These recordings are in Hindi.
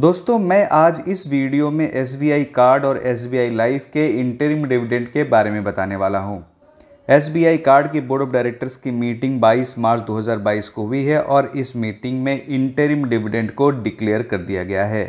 दोस्तों मैं आज इस वीडियो में एस कार्ड और एस लाइफ के इंटरिम डिविडेंड के बारे में बताने वाला हूँ एस कार्ड की बोर्ड ऑफ डायरेक्टर्स की मीटिंग 22 मार्च 2022 को हुई है और इस मीटिंग में इंटरिम डिविडेंड को डिक्लेयर कर दिया गया है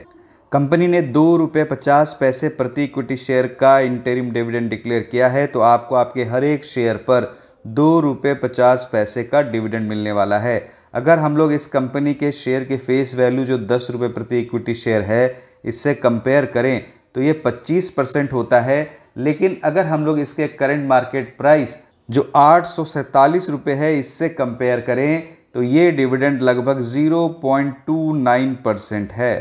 कंपनी ने दो रुपये पचास पैसे प्रति इक्विटी शेयर का इंटरिम डिविडेंड डिक्लेयर किया है तो आपको आपके हर एक शेयर पर दो रुपये पचास पैसे का डिविडेंड मिलने वाला है अगर हम लोग इस कंपनी के शेयर के फेस वैल्यू जो दस रुपये प्रति इक्विटी शेयर है इससे कंपेयर करें तो ये 25 परसेंट होता है लेकिन अगर हम लोग इसके करंट मार्केट प्राइस जो आठ सौ रुपये है इससे कंपेयर करें तो ये डिविडेंड लगभग 0.29 परसेंट है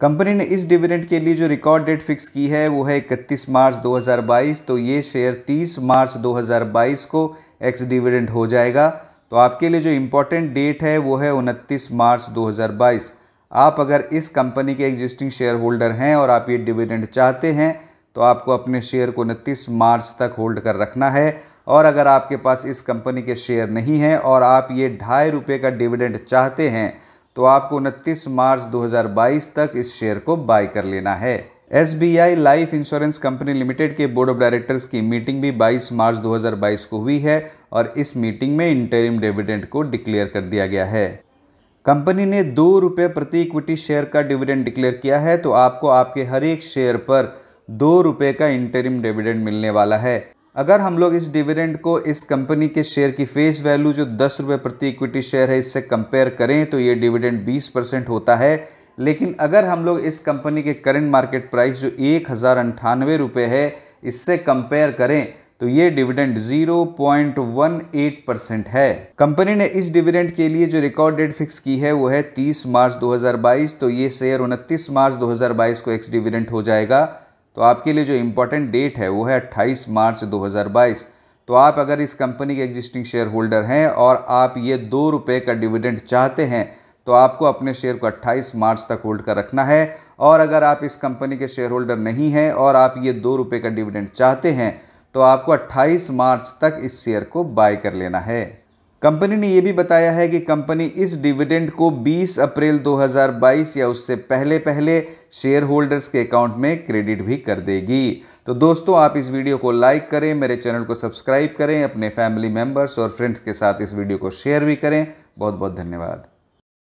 कंपनी ने इस डिविडेंड के लिए जो रिकॉर्ड डेट फिक्स की है वो है 31 मार्च 2022 तो ये शेयर 30 मार्च 2022 को एक्स डिविडेंड हो जाएगा तो आपके लिए जो इम्पोर्टेंट डेट है वो है उनतीस मार्च 2022 आप अगर इस कंपनी के एग्जिस्टिंग शेयर होल्डर हैं और आप ये डिविडेंड चाहते हैं तो आपको अपने शेयर को उनतीस मार्च तक होल्ड कर रखना है और अगर आपके पास इस कंपनी के शेयर नहीं हैं और आप ये ढाई रुपये का डिविडेंड चाहते हैं तो आपको उनतीस मार्च 2022 तक इस शेयर को बाय कर लेना है SBI life insurance company limited के बोर्ड ऑफ डायरेक्टर्स की मीटिंग भी 22 मार्च 2022 को हुई है और इस मीटिंग में इंटरिम डिविडेंड को डिक्लेयर कर दिया गया है कंपनी ने दो रुपये प्रति इक्विटी शेयर का डिविडेंड डिक्लेयर किया है तो आपको आपके हर एक शेयर पर दो रुपये का इंटरिम डिविडेंड मिलने वाला है अगर हम लोग इस डिविडेंड को इस कंपनी के शेयर की फेस वैल्यू जो दस रुपये प्रति इक्विटी शेयर है इससे कंपेयर करें तो ये डिविडेंड बीस परसेंट होता है लेकिन अगर हम लोग इस कंपनी के करंट मार्केट प्राइस जो एक हज़ार अंठानवे रुपये है इससे कंपेयर करें तो ये डिविडेंड 0.18 परसेंट है कंपनी ने इस डिविडेंड के लिए जो रिकॉर्ड डेट फिक्स की है वो है 30 मार्च 2022 तो ये शेयर उनतीस मार्च 2022 को एक्स डिविडेंड हो जाएगा तो आपके लिए जो इम्पोर्टेंट डेट है वो है 28 मार्च 2022 तो आप अगर इस कंपनी के एग्जिस्टिंग शेयर होल्डर हैं और आप ये दो रुपये का डिविडेंड चाहते हैं तो आपको अपने शेयर को 28 मार्च तक होल्ड कर रखना है और अगर आप इस कंपनी के शेयर होल्डर नहीं हैं और आप ये दो रुपये का डिविडेंड चाहते हैं तो आपको 28 मार्च तक इस शेयर को बाय कर लेना है कंपनी ने यह भी बताया है कि कंपनी इस डिविडेंड को 20 अप्रैल 2022 या उससे पहले पहले शेयर होल्डर्स के अकाउंट में क्रेडिट भी कर देगी तो दोस्तों आप इस वीडियो को लाइक करें मेरे चैनल को सब्सक्राइब करें अपने फैमिली मेम्बर्स और फ्रेंड्स के साथ इस वीडियो को शेयर भी करें बहुत बहुत धन्यवाद